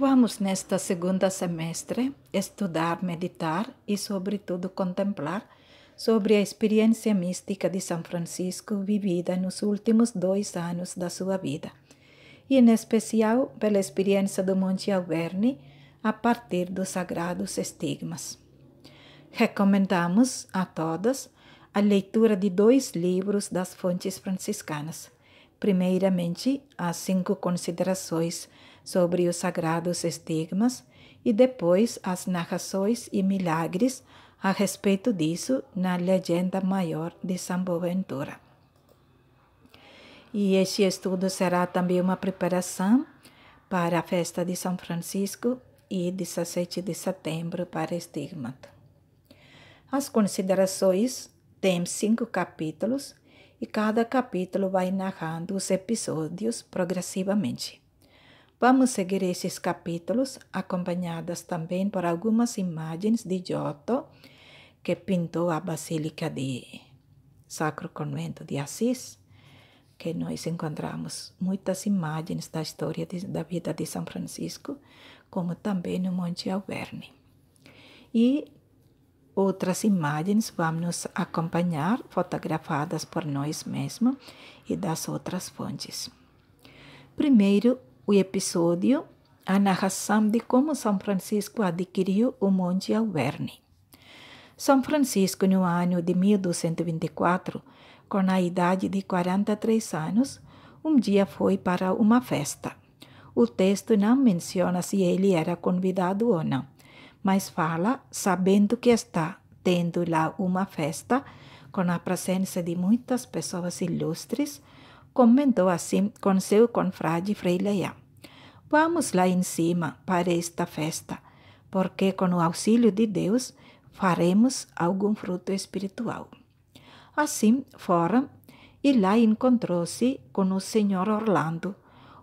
Vamos, nesta segunda semestre, estudar, meditar e, sobretudo, contemplar sobre a experiência mística de São Francisco vivida nos últimos dois anos da sua vida, e, em especial, pela experiência do Monte Alverne a partir dos sagrados estigmas. Recomendamos a todas a leitura de dois livros das fontes franciscanas. Primeiramente, as cinco considerações sobre os sagrados estigmas e depois as narrações e milagres a respeito disso na legenda maior de São Boaventura. E este estudo será também uma preparação para a festa de São Francisco e 17 de setembro para estigmata. As considerações têm cinco capítulos e cada capítulo vai narrando os episódios progressivamente. Vamos seguir esses capítulos, acompanhadas também por algumas imagens de Giotto, que pintou a Basílica de Sacro Convento de Assis, que nós encontramos muitas imagens da história de, da vida de São Francisco, como também no Monte Alverne. E outras imagens vão nos acompanhar, fotografadas por nós mesmos e das outras fontes. Primeiro, o episódio a narração de como São Francisco adquiriu o Monte Alverne. São Francisco, no ano de 1224, com a idade de 43 anos, um dia foi para uma festa. O texto não menciona se ele era convidado ou não, mas fala sabendo que está tendo lá uma festa com a presença de muitas pessoas ilustres, comentou assim com seu confrade Frei Leão. Vamos lá em cima para esta festa, porque com o auxílio de Deus faremos algum fruto espiritual. Assim foram e lá encontrou-se com o senhor Orlando,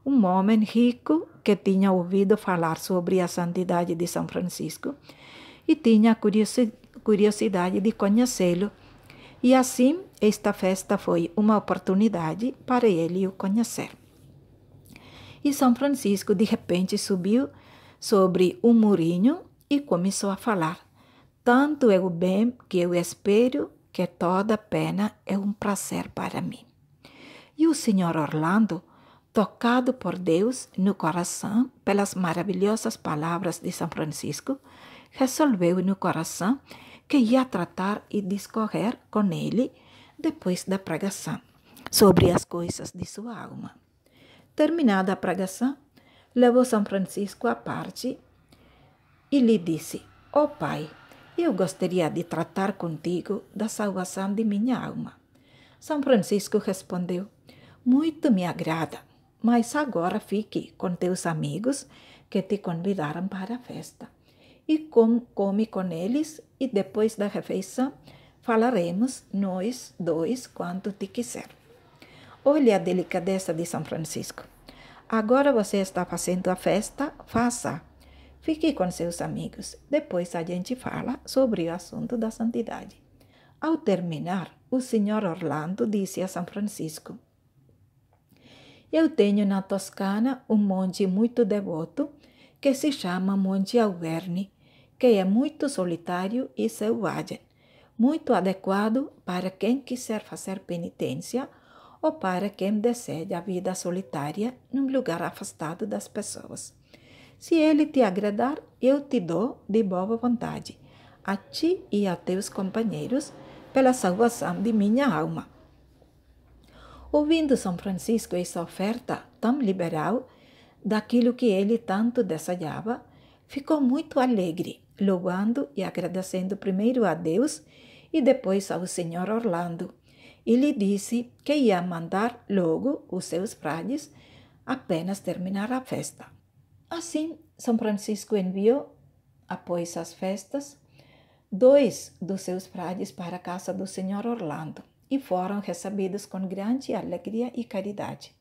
um homem rico que tinha ouvido falar sobre a santidade de São Francisco e tinha curiosidade de conhecê-lo. E assim esta festa foi uma oportunidade para ele o conhecer. E São Francisco de repente subiu sobre um murinho e começou a falar. Tanto é o bem que eu espero, que toda pena é um prazer para mim. E o senhor Orlando, tocado por Deus no coração pelas maravilhosas palavras de São Francisco, resolveu no coração que ia tratar e discorrer com ele depois da pregação sobre as coisas de sua alma. Terminada a pregação, levou São Francisco à parte e lhe disse: Ó oh Pai, eu gostaria de tratar contigo da salvação de minha alma. São Francisco respondeu: Muito me agrada, mas agora fique com teus amigos que te convidaram para a festa. E come com eles, e depois da refeição, falaremos nós dois quando te quiser. Olha a delicadeza de São Francisco. Agora você está fazendo a festa, faça. Fique com seus amigos. Depois a gente fala sobre o assunto da santidade. Ao terminar, o senhor Orlando disse a São Francisco: Eu tenho na Toscana um monte muito devoto que se chama Monte Alverni, que é muito solitário e selvagem muito adequado para quem quiser fazer penitência ou para quem deseja a vida solitária num lugar afastado das pessoas. Se ele te agradar, eu te dou de boa vontade, a ti e a teus companheiros, pela salvação de minha alma. Ouvindo São Francisco essa oferta tão liberal daquilo que ele tanto desejava, ficou muito alegre, louvando e agradecendo primeiro a Deus e depois ao senhor Orlando, e lhe disse que ia mandar logo os seus frades apenas terminar a festa. Assim, São Francisco enviou, após as festas, dois dos seus frades para a casa do senhor Orlando e foram recebidos com grande alegria e caridade.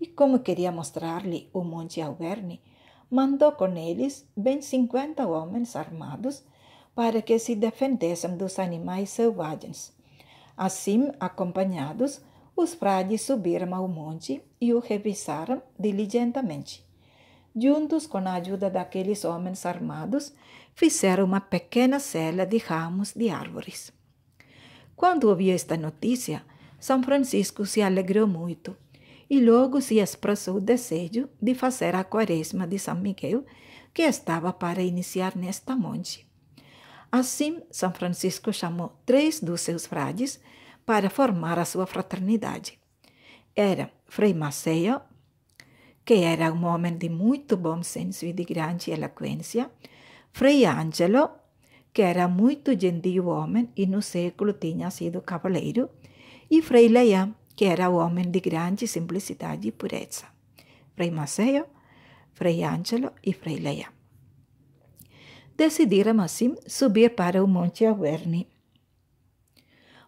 E como queria mostrar-lhe o Monte Alverni mandou com eles bem cinquenta homens armados para que se defendessem dos animais selvagens. Assim, acompanhados, os frades subiram ao monte e o revisaram diligentemente. Juntos, com a ajuda daqueles homens armados, fizeram uma pequena cela de ramos de árvores. Quando ouviu esta notícia, São Francisco se alegrou muito e logo se expressou o desejo de fazer a quaresma de São Miguel, que estava para iniciar nesta monte. Assim, São Francisco chamou três dos seus frades para formar a sua fraternidade. Era Frei Maceio, que era um homem de muito bom senso e de grande eloquência, Frei Angelo, que era muito gentil homem e no século tinha sido cavaleiro, e Frei Leão, que era um homem de grande simplicidade e pureza. Frei Maceio, Frei Angelo e Frei Leão decidiram assim subir para o Monte Alverni.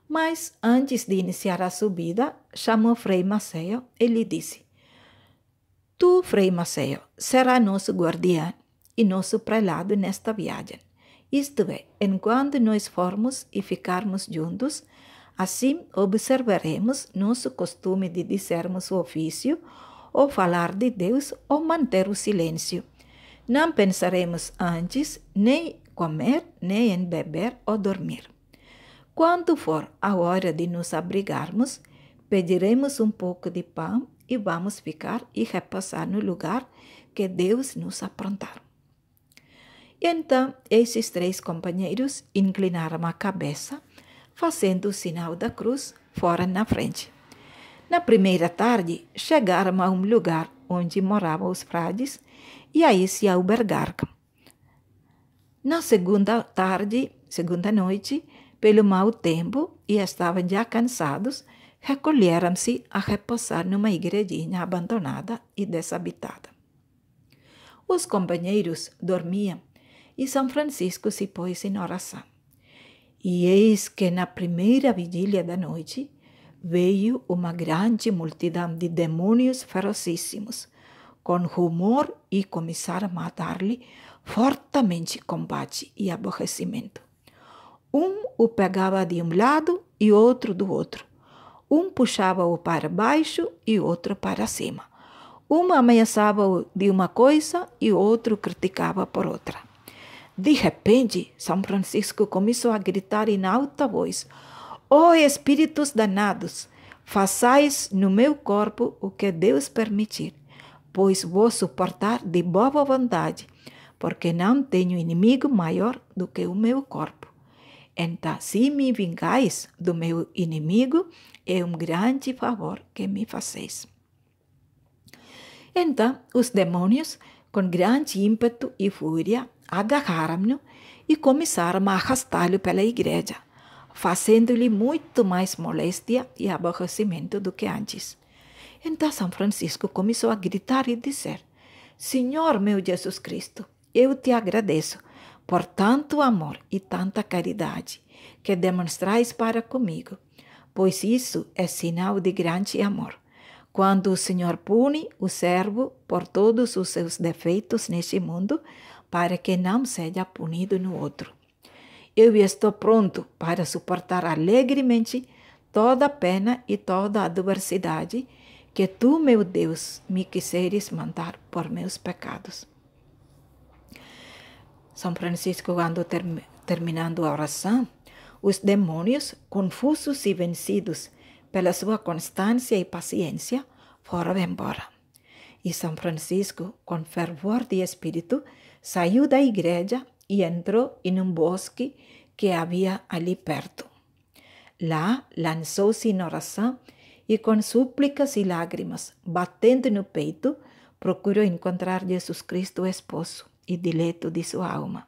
Mas antes de iniciar a subida, chamou Frei Maceio e lhe disse: Tu, Frei Maceio, será nosso guardião e nosso prelado nesta viagem. Isto é, enquanto nós formos e ficarmos juntos, assim observaremos nosso costume de dizermos o ofício, ou falar de Deus, ou manter o silêncio não pensaremos antes nem comer, nem em beber ou dormir. Quando for a hora de nos abrigarmos, pediremos um pouco de pão e vamos ficar e repousar no lugar que Deus nos aprontar. Então, esses três companheiros inclinaram a cabeça, fazendo o sinal da cruz fora na frente. Na primeira tarde, chegaram a um lugar onde moravam os frades e aí se albergar. Na segunda tarde, segunda noite, pelo mau tempo e estavam já cansados, recolheram-se a repousar numa igrejinha abandonada e desabitada. Os companheiros dormiam e São Francisco se pôs em oração. E eis que na primeira vigília da noite veio uma grande multidão de demônios ferocíssimos com rumor e começar a matar-lhe fortemente combate e aborrecimento. Um o pegava de um lado e outro do outro. Um puxava-o para baixo e outro para cima. um ameaçava-o de uma coisa e outro criticava por outra. De repente, São Francisco começou a gritar em alta voz: Ó oh, espíritos danados, façais no meu corpo o que Deus permitir pois vou suportar de boa vontade, porque não tenho inimigo maior do que o meu corpo. Então, se me vingais do meu inimigo, é um grande favor que me fazeis. Então, os demônios, com grande ímpeto e fúria, agarraram-no e começaram a arrastá-lo pela igreja, fazendo-lhe muito mais moléstia e aborrecimento do que antes. Então São Francisco começou a gritar e dizer: Senhor meu Jesus Cristo, eu te agradeço por tanto amor e tanta caridade que demonstrais para comigo, pois isso é sinal de grande amor. Quando o Senhor pune o servo por todos os seus defeitos neste mundo, para que não seja punido no outro. Eu estou pronto para suportar alegremente toda pena e toda adversidade que tu, meu Deus, me quiseres mandar por meus pecados. São Francisco, quando ter, terminando a oração, os demônios, confusos e vencidos pela sua constância e paciência, foram embora. E São Francisco, com fervor de espírito, saiu da igreja e entrou em um bosque que havia ali perto. Lá lançou-se em oração e com súplicas e lágrimas, batendo no peito, procurou encontrar Jesus Cristo, esposo e dileto de sua alma.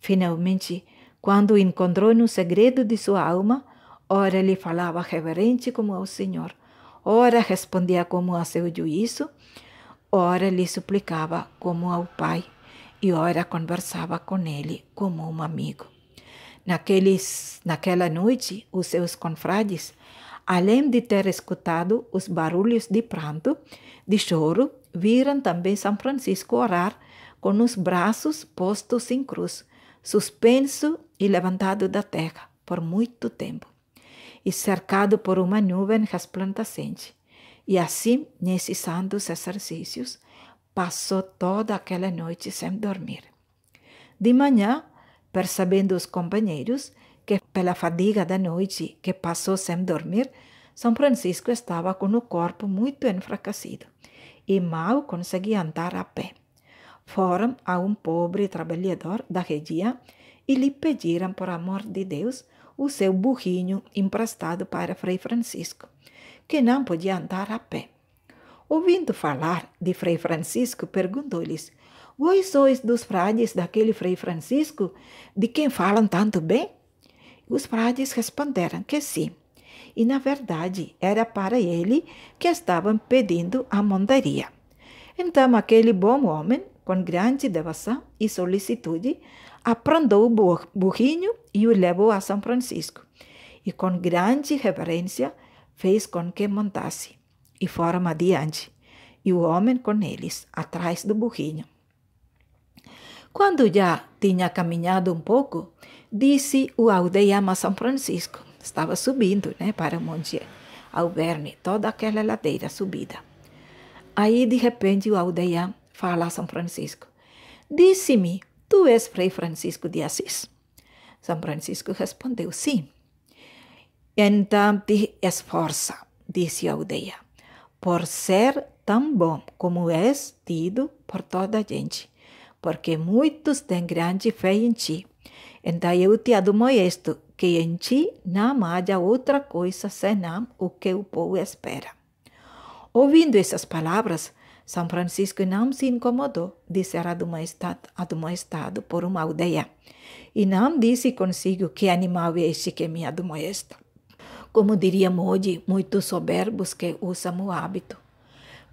Finalmente, quando o encontrou no segredo de sua alma, ora lhe falava reverente como ao Senhor, ora respondia como a seu juízo, ora lhe suplicava como ao Pai e ora conversava com ele como um amigo. Naqueles, naquela noite, os seus confrades além de ter escutado os barulhos de pranto, de choro, viram também São Francisco orar com os braços postos em cruz, suspenso e levantado da terra por muito tempo, e cercado por uma nuvem resplandecente. E assim, nesses santos exercícios, passou toda aquela noite sem dormir. De manhã, percebendo os companheiros, que pela fadiga da noite que passou sem dormir, São Francisco estava com o corpo muito enfraquecido e mal conseguia andar a pé. Foram a um pobre trabalhador da região e lhe pediram, por amor de Deus, o seu burrinho emprestado para Frei Francisco, que não podia andar a pé. Ouvindo falar de Frei Francisco, perguntou-lhes: Vós sois dos frades daquele Frei Francisco, de quem falam tanto bem? Os frades responderam que sim. E na verdade era para ele que estavam pedindo a montaria. Então aquele bom homem, com grande devoção e solicitude, aprendeu o burrinho e o levou a São Francisco. E com grande reverência fez com que montasse. E foram adiante, e o homem com eles, atrás do burrinho. Quando já tinha caminhado um pouco, disse o a São Francisco. Estava subindo né, para o Monte Alverne, toda aquela ladeira subida. Aí, de repente, o aldeia fala a São Francisco: Disse-me, tu és Frei Francisco de Assis? São Francisco respondeu: Sim. Então te esforça, disse a aldeia, por ser tão bom como és tido por toda a gente, porque muitos têm grande fé em ti então eu te admoesto que em ti não haja outra coisa senão o que o povo espera. Ouvindo essas palavras, São Francisco não se incomodou de ser admoestado, admoestado por uma aldeia e não disse consigo que animal é este que me admoesta. Como diríamos hoje, muitos soberbos que usam o hábito.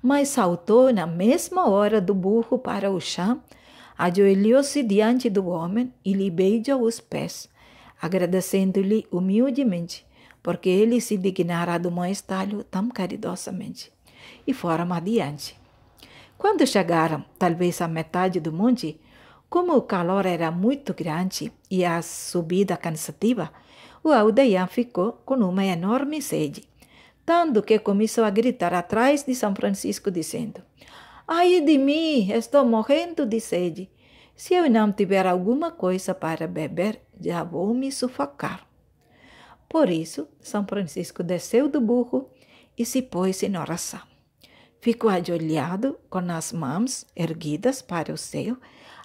Mas saltou na mesma hora do burro para o chão ajoelhou-se diante do homem e lhe beijou os pés, agradecendo-lhe humildemente, porque ele se dignara do um lhe tão caridosamente. E foram adiante. Quando chegaram, talvez à metade do monte, como o calor era muito grande e a subida cansativa, o aldeão ficou com uma enorme sede, tanto que começou a gritar atrás de São Francisco, dizendo: Ai é de mim, estou morrendo de sede. Se eu não tiver alguma coisa para beber, já vou me sufocar. Por isso, São Francisco desceu do burro e se pôs em oração. Ficou ajoelhado com as mãos erguidas para o céu,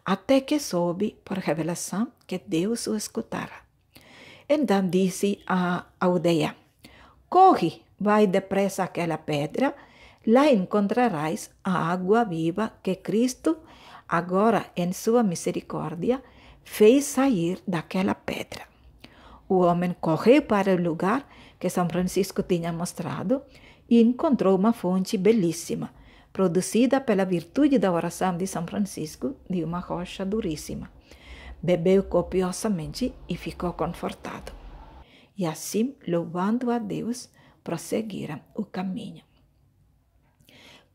até que soube, por revelação, que Deus o escutara. Então disse à aldeia: Corre, vai depressa àquela pedra lá encontrarás a água viva que Cristo, agora em sua misericórdia, fez sair daquela pedra. O homem correu para o lugar que São Francisco tinha mostrado e encontrou uma fonte belíssima, produzida pela virtude da oração de São Francisco de uma rocha duríssima. Bebeu copiosamente e ficou confortado. E assim, louvando a Deus, prosseguiram o caminho.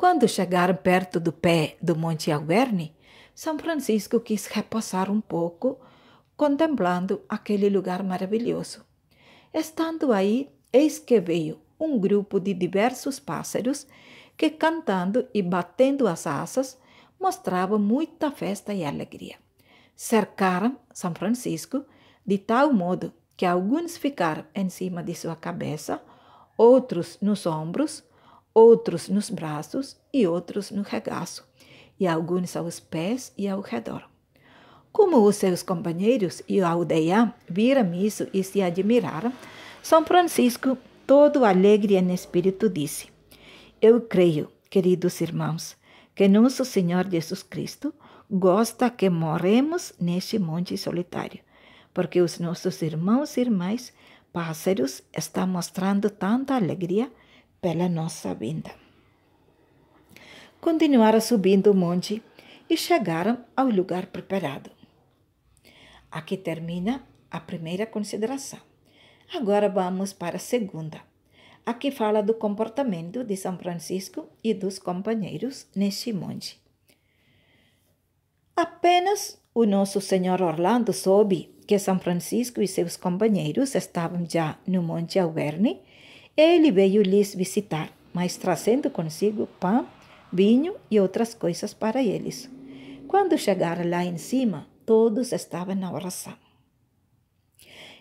Quando chegaram perto do pé do Monte Alverne, São Francisco quis repousar um pouco, contemplando aquele lugar maravilhoso. Estando aí, eis que veio um grupo de diversos pássaros que, cantando e batendo as asas, mostravam muita festa e alegria. Cercaram São Francisco de tal modo que alguns ficaram em cima de sua cabeça, outros nos ombros, outros nos braços e outros no regaço, e alguns aos pés e ao redor. Como os seus companheiros e a aldeia viram isso e se admiraram, São Francisco, todo alegre em espírito, disse: Eu creio, queridos irmãos, que nosso Senhor Jesus Cristo gosta que morremos neste monte solitário, porque os nossos irmãos e irmãs pássaros estão mostrando tanta alegria pela nossa vinda. Continuaram subindo o monte e chegaram ao lugar preparado. Aqui termina a primeira consideração. Agora vamos para a segunda. Aqui fala do comportamento de São Francisco e dos companheiros neste monte. Apenas o nosso senhor Orlando soube que São Francisco e seus companheiros estavam já no Monte Alverne ele veio lhes visitar, mas trazendo consigo pão, vinho e outras coisas para eles. Quando chegaram lá em cima, todos estavam na oração.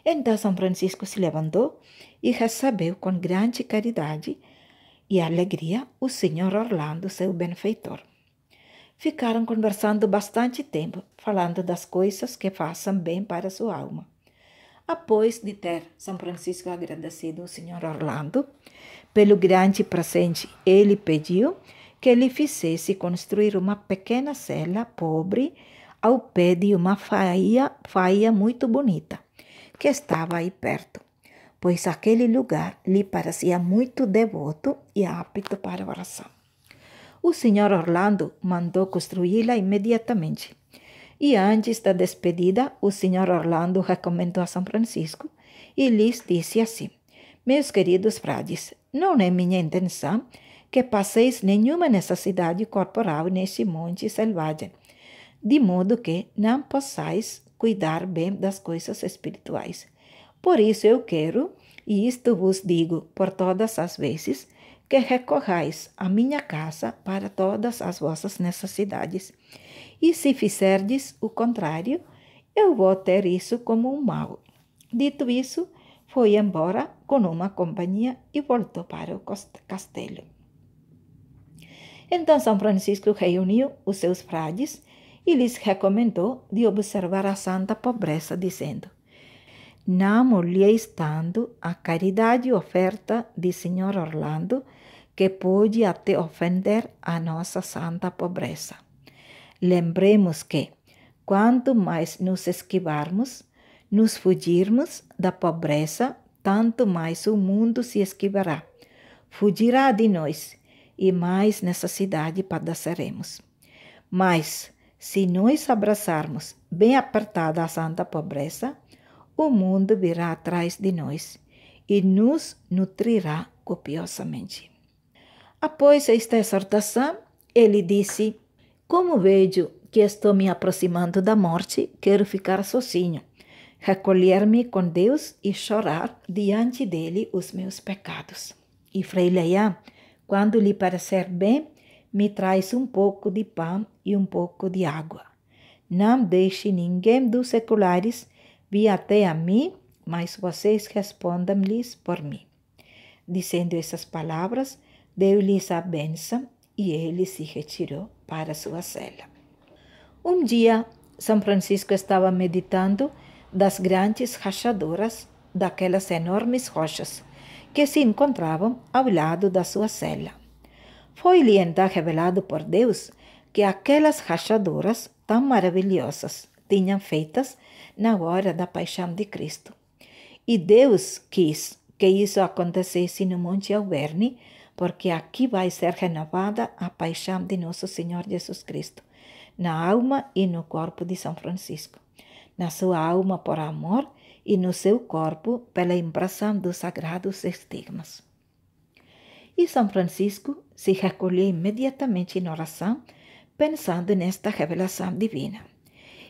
Então São Francisco se levantou e recebeu com grande caridade e alegria o senhor Orlando, seu benfeitor. Ficaram conversando bastante tempo, falando das coisas que façam bem para sua alma após de ter São Francisco agradecido ao Sr. Orlando pelo grande presente, ele pediu que ele fizesse construir uma pequena cela pobre ao pé de uma faia, faia muito bonita, que estava aí perto, pois aquele lugar lhe parecia muito devoto e apto para oração. O senhor Orlando mandou construí-la imediatamente e antes da despedida, o Sr. Orlando recomendou a São Francisco e lhes disse assim: Meus queridos frades, não é minha intenção que passeis nenhuma necessidade corporal neste monte selvagem, de modo que não possais cuidar bem das coisas espirituais. Por isso eu quero, e isto vos digo por todas as vezes, que recorrais à minha casa para todas as vossas necessidades. E se fizerdes o contrário, eu vou ter isso como um mal. Dito isso, foi embora com uma companhia e voltou para o castelo. Então São Francisco reuniu os seus frades e lhes recomendou de observar a santa pobreza, dizendo: Não olheis tanto a caridade oferta de Senhor Orlando, que pode até ofender a nossa santa pobreza. Lembremos que, quanto mais nos esquivarmos, nos fugirmos da pobreza, tanto mais o mundo se esquivará, fugirá de nós e mais necessidade padeceremos. Mas, se nós abraçarmos bem apertada a santa pobreza, o mundo virá atrás de nós e nos nutrirá copiosamente. Após esta exortação, ele disse: como vejo que estou me aproximando da morte, quero ficar sozinho, recolher-me com Deus e chorar diante dele os meus pecados. E Frei Leão, quando lhe parecer bem, me traz um pouco de pão e um pouco de água. Não deixe ninguém dos seculares vir até a mim, mas vocês respondam-lhes por mim. Dizendo essas palavras, deu-lhes a benção e ele se retirou para sua cela. Um dia, São Francisco estava meditando das grandes rachaduras daquelas enormes rochas que se encontravam ao lado da sua cela. Foi-lhe então revelado por Deus que aquelas rachaduras tão maravilhosas tinham feitas na hora da paixão de Cristo. E Deus quis que isso acontecesse no Monte Alverne porque aqui vai ser renovada a paixão de nosso Senhor Jesus Cristo, na alma e no corpo de São Francisco, na sua alma por amor e no seu corpo pela impressão dos sagrados estigmas. E São Francisco se recolheu imediatamente em oração, pensando nesta revelação divina.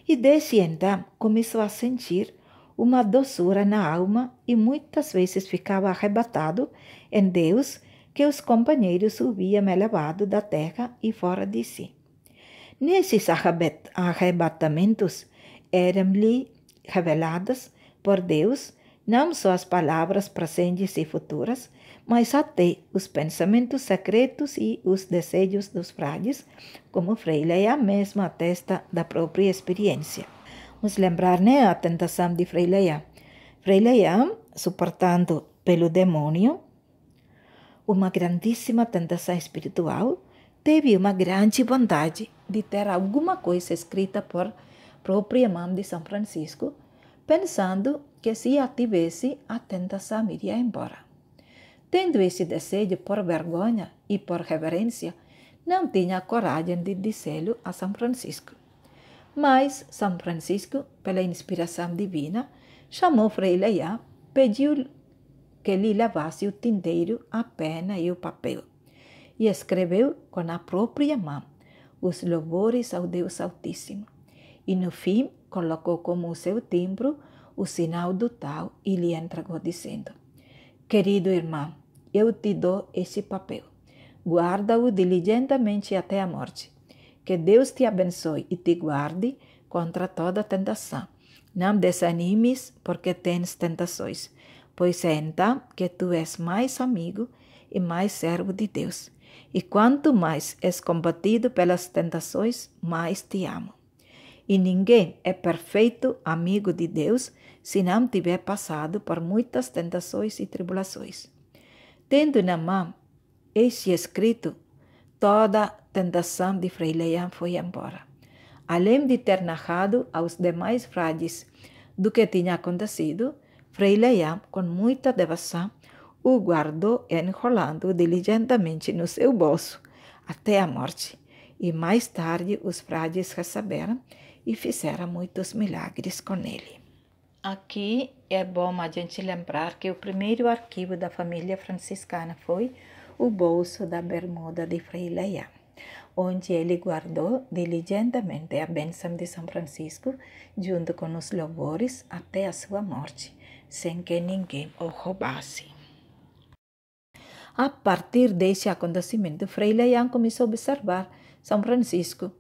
E desde então começou a sentir uma doçura na alma e muitas vezes ficava arrebatado em Deus que os companheiros subiam elevado da terra e fora de si. Nesses arrebatamentos eram-lhe reveladas por Deus não só as palavras presentes e futuras, mas até os pensamentos secretos e os desejos dos frades, como Freire é mesma atesta da própria experiência. Vamos lembrar né, a tentação de Freileia. Freileia, suportando pelo demônio, uma grandíssima tentação espiritual, teve uma grande vontade de ter alguma coisa escrita por própria mãe de São Francisco, pensando que se a tivesse, a tentação iria embora. Tendo esse desejo por vergonha e por reverência, não tinha coragem de dizê-lo a São Francisco. Mas São Francisco, pela inspiração divina, chamou Frei Leá, pediu que lhe lavasse o tinteiro, a pena e o papel. E escreveu com a própria mão os louvores ao Deus Altíssimo. E no fim colocou como seu timbro o sinal do tal e lhe entregou, dizendo: Querido irmão, eu te dou esse papel. Guarda-o diligentemente até a morte. Que Deus te abençoe e te guarde contra toda tentação. Não desanimes, porque tens tentações pois é então que tu és mais amigo e mais servo de Deus. E quanto mais és combatido pelas tentações, mais te amo. E ninguém é perfeito amigo de Deus se não tiver passado por muitas tentações e tribulações. Tendo na mão este escrito, toda tentação de Frei Leão foi embora. Além de ter narrado aos demais frades do que tinha acontecido, Freileiam, com muita devação, o guardou enrolando diligentemente no seu bolso até a morte. E mais tarde os frades receberam e fizeram muitos milagres com ele. Aqui é bom a gente lembrar que o primeiro arquivo da família franciscana foi o bolso da bermuda de Frei Leão, onde ele guardou diligentemente a bênção de São Francisco junto com os louvores até a sua morte sem que ninguém o roubasse. A partir deste acontecimento, Frei Leão começou a observar São Francisco.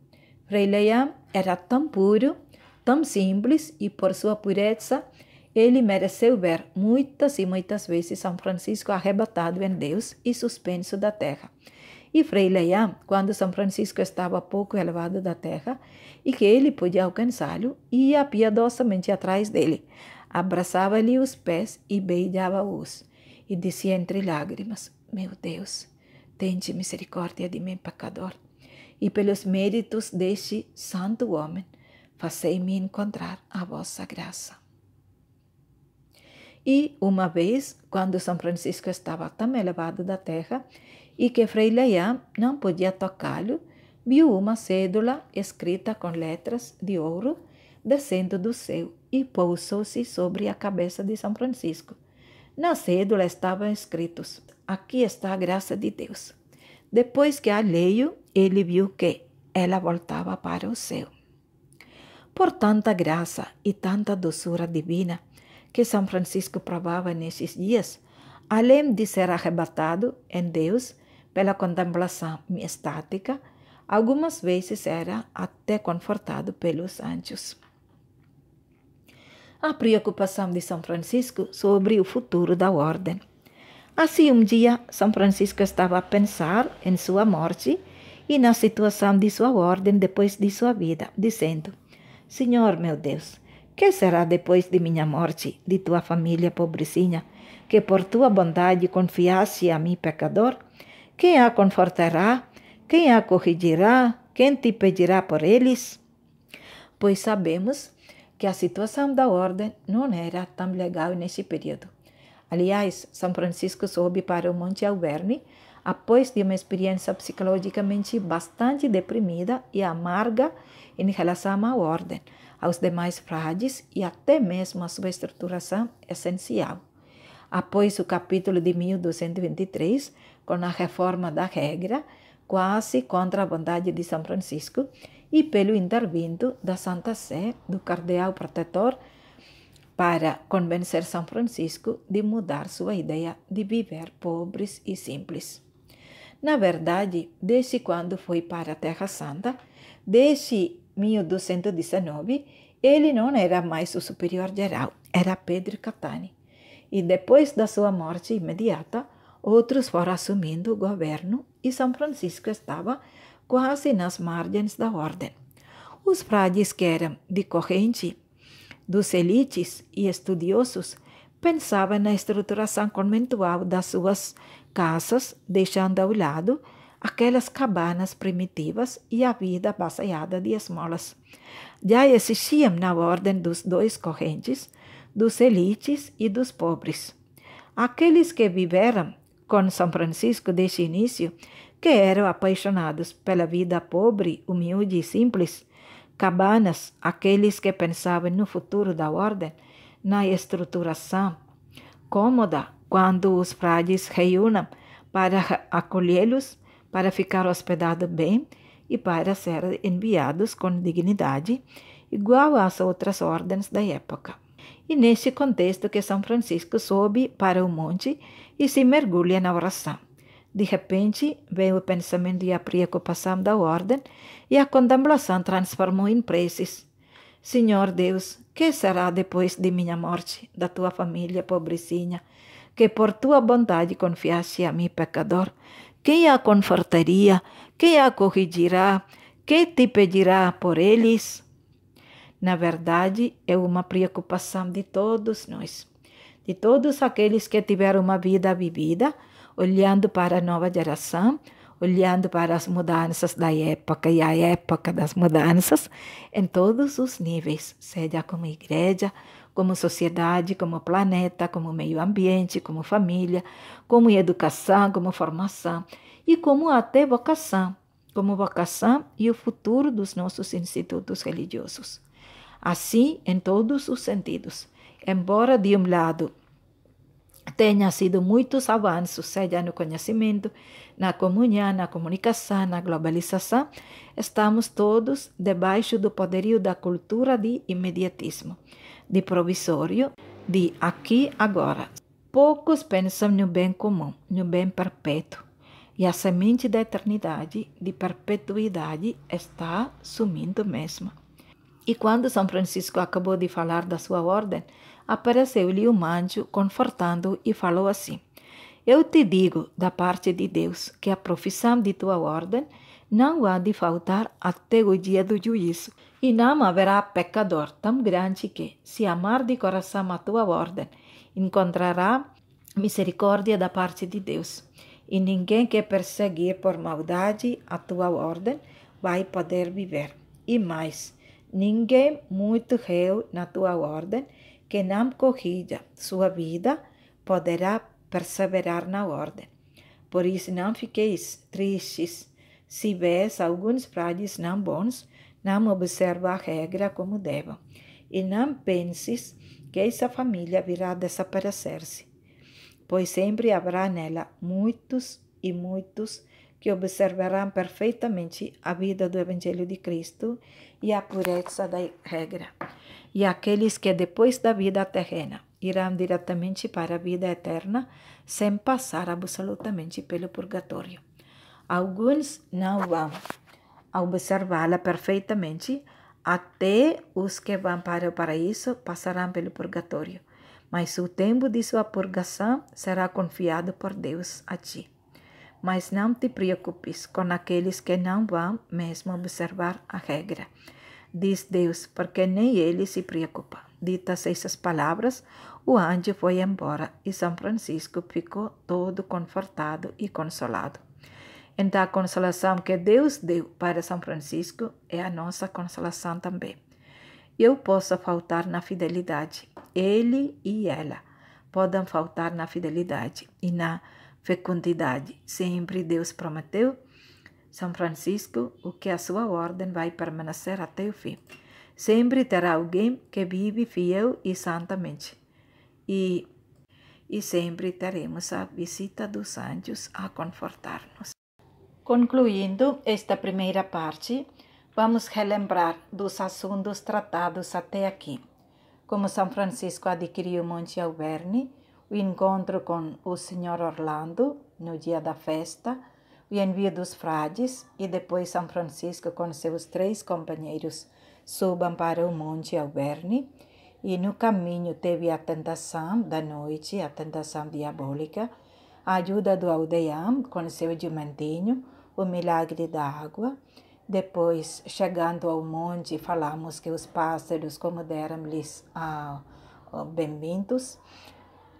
Frei Leão era tão puro, tão simples e, por sua pureza, ele mereceu ver muitas e muitas vezes São Francisco arrebatado em Deus e suspenso da terra. E Frei Leão, quando São Francisco estava pouco elevado da terra e que ele podia alcançá-lo, ia piedosamente atrás dele, abraçava-lhe os pés e beijava-os, e dizia entre lágrimas: Meu Deus, tende misericórdia de mim, pecador, e pelos méritos deste santo homem, fazei-me encontrar a vossa graça. E uma vez, quando São Francisco estava tão elevado da terra e que Frei Leão não podia tocá-lo, viu uma cédula escrita com letras de ouro descendo do céu e pousou-se sobre a cabeça de São Francisco. Na cédula estavam escritos: Aqui está a graça de Deus. Depois que a leio, ele viu que ela voltava para o céu. Por tanta graça e tanta doçura divina que São Francisco provava nesses dias, além de ser arrebatado em Deus pela contemplação estática, algumas vezes era até confortado pelos anjos a preocupação de São Francisco sobre o futuro da ordem. Assim, um dia, São Francisco estava a pensar em sua morte e na situação de sua ordem depois de sua vida, dizendo: Senhor meu Deus, que será depois de minha morte, de tua família pobrezinha, que por tua bondade confiaste a mim, pecador? Quem a confortará? Quem a corrigirá? Quem te pedirá por eles? Pois sabemos que a situação da ordem não era tão legal nesse período. Aliás, São Francisco soube para o Monte Alverne após de uma experiência psicologicamente bastante deprimida e amarga em relação à ordem, aos demais frades e até mesmo à sua estruturação essencial. Após o capítulo de 1223, com a reforma da regra, quase contra a vontade de São Francisco, e pelo intervento da Santa Sé, do Cardeal Protetor, para convencer São Francisco de mudar sua ideia de viver pobres e simples. Na verdade, desde quando foi para a Terra Santa, desde 1219, ele não era mais o superior geral, era Pedro Catani. E depois da sua morte imediata, outros foram assumindo o governo e São Francisco estava quase nas margens da ordem. Os frades que eram de corrente dos elites e estudiosos pensavam na estruturação conventual das suas casas, deixando ao lado aquelas cabanas primitivas e a vida baseada de esmolas. Já existiam na ordem dos dois correntes, dos elites e dos pobres. Aqueles que viveram com São Francisco desde o início que eram apaixonados pela vida pobre, humilde e simples, cabanas, aqueles que pensavam no futuro da ordem, na estruturação cômoda, quando os frades reúnam para acolhê-los, para ficar hospedados bem e para ser enviados com dignidade, igual às outras ordens da época. E neste contexto que São Francisco sobe para o monte e se mergulha na oração. De repente, veio o pensamento e a preocupação da ordem, e a contemplação transformou em preces. Senhor Deus, que será depois de minha morte, da tua família pobrezinha que por tua bondade confiaste a mim, pecador? Quem a confortaria? Quem a corrigirá? Que te pedirá por eles? Na verdade, é uma preocupação de todos nós, de todos aqueles que tiveram uma vida vivida olhando para a nova geração, olhando para as mudanças da época e a época das mudanças em todos os níveis, seja como igreja, como sociedade, como planeta, como meio ambiente, como família, como educação, como formação e como até vocação, como vocação e o futuro dos nossos institutos religiosos. Assim, em todos os sentidos, embora de um lado tenha sido muitos avanços, seja no conhecimento, na comunhão, na comunicação, na globalização, estamos todos debaixo do poderio da cultura de imediatismo, de provisório, de aqui agora. Poucos pensam no bem comum, no bem perpétuo, e a semente da eternidade, de perpetuidade, está sumindo mesmo. E quando São Francisco acabou de falar da sua ordem, apareceu-lhe um anjo, confortando e falou assim: Eu te digo, da parte de Deus, que a profissão de tua ordem não há de faltar até o dia do juízo, e não haverá pecador tão grande que, se amar de coração a tua ordem, encontrará misericórdia da parte de Deus. E ninguém que perseguir por maldade a tua ordem vai poder viver. E mais, ninguém muito reu na tua ordem que não corrija sua vida, poderá perseverar na ordem. Por isso, não fiqueis tristes se vês alguns frades não bons, não observa a regra como devam, e não penses que essa família virá desaparecer-se, pois sempre haverá nela muitos e muitos que observarão perfeitamente a vida do Evangelho de Cristo e a pureza da regra e aqueles que depois da vida terrena irão diretamente para a vida eterna, sem passar absolutamente pelo purgatório. Alguns não vão observá-la perfeitamente, até os que vão para o paraíso passarão pelo purgatório, mas o tempo de sua purgação será confiado por Deus a ti. Mas não te preocupes com aqueles que não vão mesmo observar a regra diz Deus, porque nem ele se preocupa. Ditas essas palavras, o anjo foi embora e São Francisco ficou todo confortado e consolado. Então, a consolação que Deus deu para São Francisco é a nossa consolação também. Eu posso faltar na fidelidade, ele e ela podem faltar na fidelidade e na fecundidade. Sempre Deus prometeu são Francisco, o que a sua ordem vai permanecer até o fim. Sempre terá alguém que vive fiel e santamente. E, e sempre teremos a visita dos anjos a confortar-nos. Concluindo esta primeira parte, vamos relembrar dos assuntos tratados até aqui. Como São Francisco adquiriu Monte Alverne, o encontro com o Sr. Orlando no dia da festa, o envio dos frades e depois São Francisco com seus três companheiros subam para o Monte Alberni e no caminho teve a tentação da noite, a tentação diabólica, a ajuda do aldeão com seu jumentinho, o milagre da água. Depois, chegando ao monte, falamos que os pássaros, como deram-lhes ah, bem-vindos,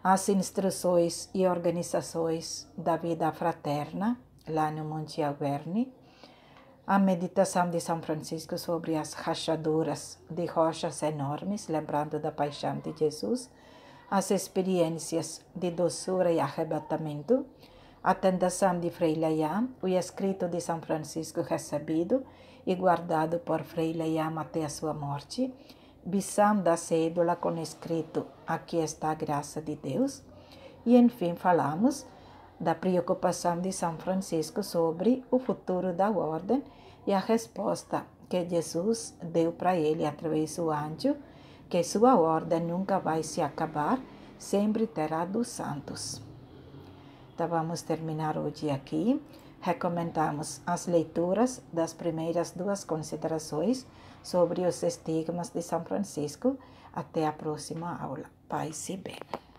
as instruções e organizações da vida fraterna lá no Monte Alverni, a meditação de São Francisco sobre as rachaduras de rochas enormes, lembrando da paixão de Jesus, as experiências de doçura e arrebatamento, a tentação de Frei Layam, o escrito de São Francisco recebido e guardado por Frei Layam até a sua morte, visão da cédula com escrito Aqui está a graça de Deus, e enfim falamos da preocupação de São Francisco sobre o futuro da ordem e a resposta que Jesus deu para ele através do anjo, que sua ordem nunca vai se acabar, sempre terá dos santos. Então vamos terminar hoje aqui. Recomendamos as leituras das primeiras duas considerações sobre os estigmas de São Francisco. Até a próxima aula. Paz e bem.